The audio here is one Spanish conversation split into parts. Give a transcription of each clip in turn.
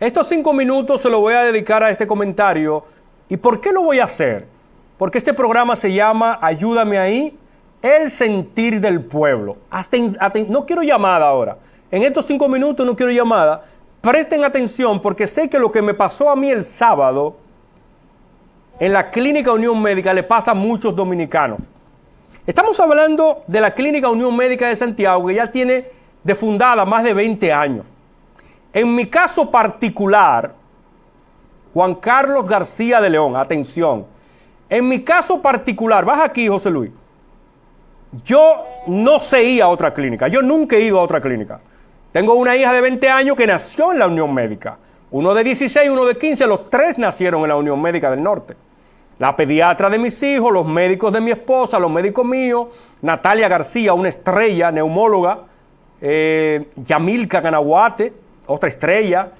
Estos cinco minutos se los voy a dedicar a este comentario. ¿Y por qué lo voy a hacer? Porque este programa se llama Ayúdame ahí, el sentir del pueblo. Hasta, no quiero llamada ahora. En estos cinco minutos no quiero llamada. Presten atención porque sé que lo que me pasó a mí el sábado en la Clínica Unión Médica le pasa a muchos dominicanos. Estamos hablando de la Clínica Unión Médica de Santiago que ya tiene de fundada más de 20 años. En mi caso particular, Juan Carlos García de León, atención, en mi caso particular, vas aquí José Luis, yo no sé ir a otra clínica, yo nunca he ido a otra clínica. Tengo una hija de 20 años que nació en la Unión Médica, uno de 16, uno de 15, los tres nacieron en la Unión Médica del Norte. La pediatra de mis hijos, los médicos de mi esposa, los médicos míos, Natalia García, una estrella, neumóloga, eh, Yamilka Canaguate, otra estrella.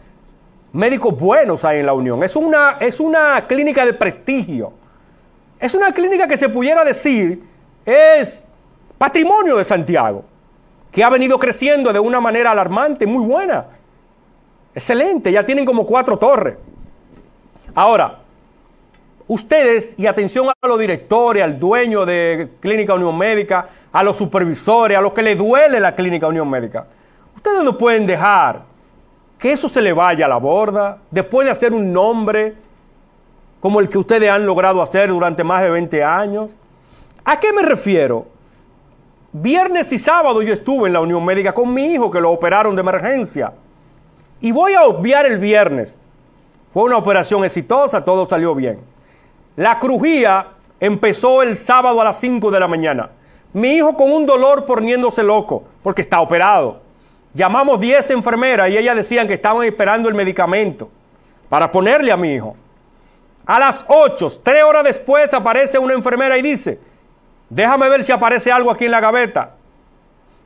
Médicos buenos hay en la Unión. Es una, es una clínica de prestigio. Es una clínica que se pudiera decir es patrimonio de Santiago, que ha venido creciendo de una manera alarmante, muy buena. Excelente, ya tienen como cuatro torres. Ahora, ustedes, y atención a los directores, al dueño de Clínica Unión Médica, a los supervisores, a los que le duele la Clínica Unión Médica, ustedes no pueden dejar que eso se le vaya a la borda, después de hacer un nombre como el que ustedes han logrado hacer durante más de 20 años. ¿A qué me refiero? Viernes y sábado yo estuve en la Unión Médica con mi hijo que lo operaron de emergencia. Y voy a obviar el viernes. Fue una operación exitosa, todo salió bien. La crujía empezó el sábado a las 5 de la mañana. Mi hijo con un dolor poniéndose loco, porque está operado. Llamamos 10 enfermeras y ellas decían que estaban esperando el medicamento para ponerle a mi hijo. A las 8, 3 horas después, aparece una enfermera y dice, déjame ver si aparece algo aquí en la gaveta.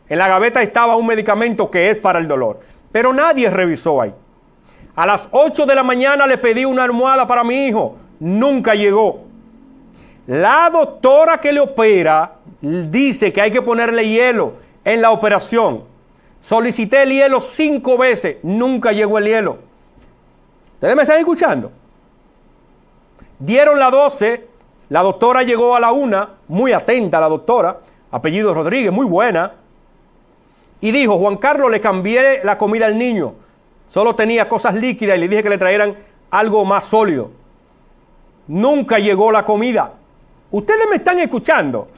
En la gaveta estaba un medicamento que es para el dolor, pero nadie revisó ahí. A las 8 de la mañana le pedí una almohada para mi hijo, nunca llegó. La doctora que le opera dice que hay que ponerle hielo en la operación Solicité el hielo cinco veces, nunca llegó el hielo. ¿Ustedes me están escuchando? Dieron la 12, la doctora llegó a la una, muy atenta la doctora, apellido Rodríguez, muy buena, y dijo, Juan Carlos, le cambié la comida al niño, solo tenía cosas líquidas y le dije que le trajeran algo más sólido. Nunca llegó la comida. Ustedes me están escuchando.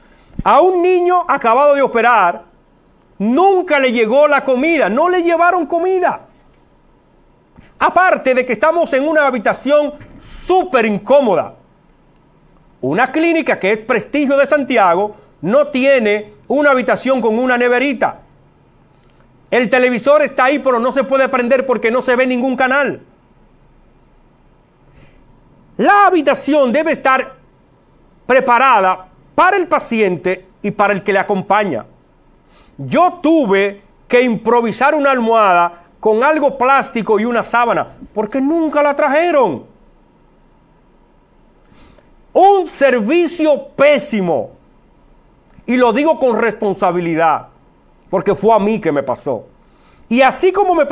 A un niño acabado de operar, nunca le llegó la comida, no le llevaron comida. Aparte de que estamos en una habitación súper incómoda. Una clínica que es prestigio de Santiago no tiene una habitación con una neverita. El televisor está ahí, pero no se puede prender porque no se ve ningún canal. La habitación debe estar preparada para el paciente y para el que le acompaña. Yo tuve que improvisar una almohada con algo plástico y una sábana, porque nunca la trajeron. Un servicio pésimo. Y lo digo con responsabilidad, porque fue a mí que me pasó. Y así como me pasó...